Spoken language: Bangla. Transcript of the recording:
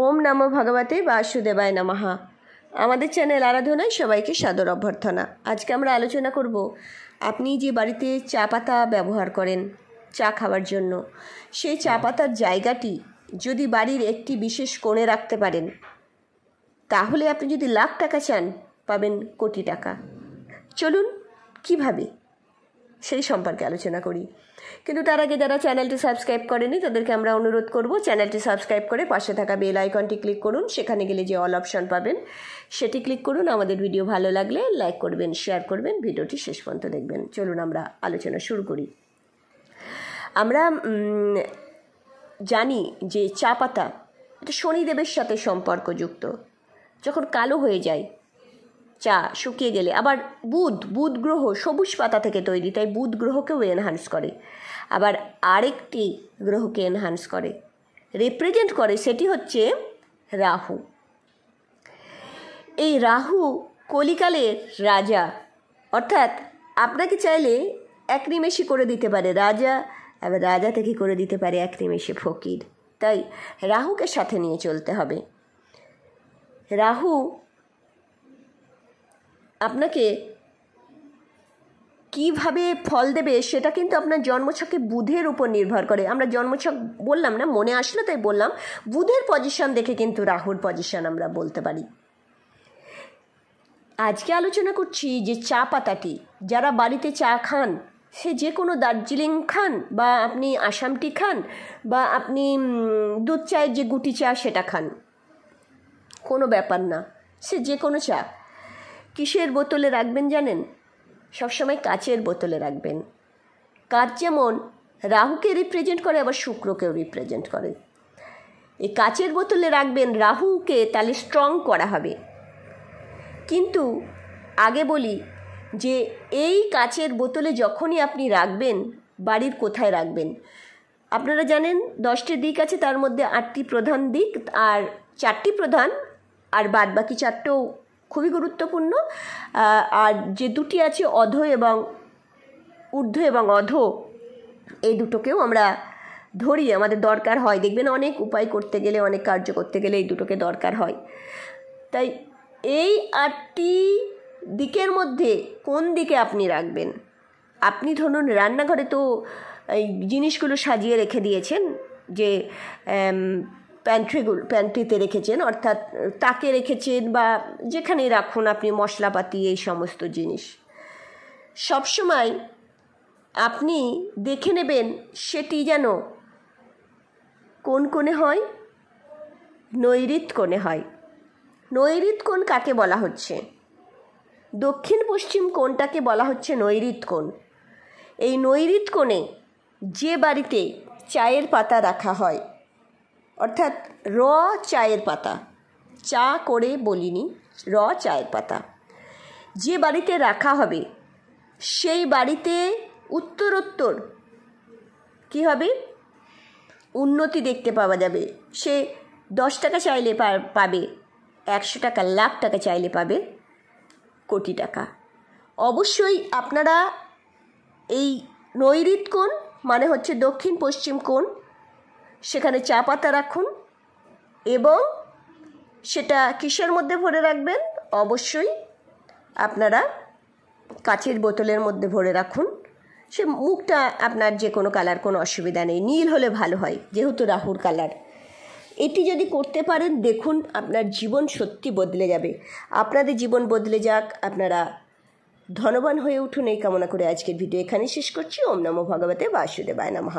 ওম নম ভগবতে বাসুদেবায় নমহা আমাদের চ্যানেল আরাধনায় সবাইকে সাদর অভ্যর্থনা আজকে আমরা আলোচনা করব আপনি যে বাড়িতে চা পাতা ব্যবহার করেন চা খাওয়ার জন্য সেই চা পাতার জায়গাটি যদি বাড়ির একটি বিশেষ কোণে রাখতে পারেন তাহলে আপনি যদি লাখ টাকা চান পাবেন কোটি টাকা চলুন কিভাবে সেই সম্পর্কে আলোচনা করি কিন্তু তার আগে যারা চ্যানেলটি সাবস্ক্রাইব করেনি তাদেরকে আমরা অনুরোধ করব চ্যানেলটি সাবস্ক্রাইব করে পাশে থাকা বেল আইকনটি ক্লিক করুন সেখানে গেলে যে অল অপশন পাবেন সেটি ক্লিক করুন আমাদের ভিডিও ভালো লাগলে লাইক করবেন শেয়ার করবেন ভিডিওটি শেষ পর্যন্ত দেখবেন চলুন আমরা আলোচনা শুরু করি আমরা জানি যে চা পাতা এটা শনিদেবের সাথে সম্পর্কযুক্ত যখন কালো হয়ে যায় চা শুকিয়ে গেলে আবার বুধ বুধ গ্রহ সবুজ পাতা থেকে তৈরি তাই বুধ গ্রহকেও এনহান্স করে আবার আরেকটি গ্রহকে এনহান্স করে রিপ্রেজেন্ট করে সেটি হচ্ছে রাহু এই রাহু কলিকালের রাজা অর্থাৎ আপনাকে চাইলে এক নিমেষে করে দিতে পারে রাজা আবার রাজা থেকে করে দিতে পারে এক নিমেষে ফকির তাই রাহুকে সাথে নিয়ে চলতে হবে রাহু আপনাকে কিভাবে ফল দেবে সেটা কিন্তু আপনার জন্মছকে বুধের উপর নির্ভর করে আমরা জন্মছক বললাম না মনে আসলে তাই বললাম বুধের পজিশন দেখে কিন্তু রাহুর পজিশন আমরা বলতে পারি আজকে আলোচনা করছি যে চা পাতাটি যারা বাড়িতে চা খান সে যে কোনো দার্জিলিং খান বা আপনি আসামটি খান বা আপনি দুধ চায়ের যে গুটি চা সেটা খান কোনো ব্যাপার না সে যে কোনো চা কিসের বোতলে রাখবেন জানেন সবসময় কাচের বোতলে রাখবেন কাচ যেমন রাহুকে রিপ্রেজেন্ট করে আবার শুক্রকেও রিপ্রেজেন্ট করে এই কাচের বোতলে রাখবেন রাহুকে তাহলে স্ট্রং করা হবে কিন্তু আগে বলি যে এই কাচের বোতলে যখনই আপনি রাখবেন বাড়ির কোথায় রাখবেন আপনারা জানেন দশটি দিক আছে তার মধ্যে আটটি প্রধান দিক আর চারটি প্রধান আর বাদ বাকি চারটেও খুবই গুরুত্বপূর্ণ আর যে দুটি আছে অধ এবং ঊর্ধ্ব এবং অধ এই দুটোকেও আমরা ধরি আমাদের দরকার হয় দেখবেন অনেক উপায় করতে গেলে অনেক কার্য করতে গেলে এই দুটোকে দরকার হয় তাই এই আটটি দিকের মধ্যে কোন দিকে আপনি রাখবেন আপনি ধরুন রান্নাঘরে তো এই জিনিসগুলো সাজিয়ে রেখে দিয়েছেন যে প্যান্ট্রিগুলো প্যান্ট্রিতে রেখেছেন অর্থাৎ তাকে রেখেছেন বা যেখানে রাখুন আপনি মশলাপাতি এই সমস্ত জিনিস সবসময় আপনি দেখে নেবেন সেটি যেন কোন কোণে হয় নৈরিত কোণে হয় নৈরিত কোণ কাকে বলা হচ্ছে দক্ষিণ পশ্চিম কোণটাকে বলা হচ্ছে নৈরিত কোণ এই নৈরিত কোণে যে বাড়িতে চায়ের পাতা রাখা হয় অর্থাৎ র চায়ের পাতা চা করে বলিনি র চায়ের পাতা যে বাড়িতে রাখা হবে সেই বাড়িতে উত্তরোত্তর কি হবে উন্নতি দেখতে পাওয়া যাবে সে দশ টাকা চাইলে পাবে একশো টাকা লাখ টাকা চাইলে পাবে কোটি টাকা অবশ্যই আপনারা এই নৈরিত কোণ মানে হচ্ছে দক্ষিণ পশ্চিম কোণ সেখানে চা পাতা রাখুন এবং সেটা কিসের মধ্যে ভরে রাখবেন অবশ্যই আপনারা কাঠের বোতলের মধ্যে ভরে রাখুন সে মুখটা আপনার যে কোনো কালার কোনো অসুবিধা নেই নীল হলে ভালো হয় যেহেতু রাহুর কালার এটি যদি করতে পারেন দেখুন আপনার জীবন সত্যি বদলে যাবে আপনাদের জীবন বদলে যাক আপনারা ধনবান হয়ে উঠুন এই কামনা করে আজকের ভিডিও এখানে শেষ করছি ওম নমো ভগবতে বাসুদেবায় নমঃ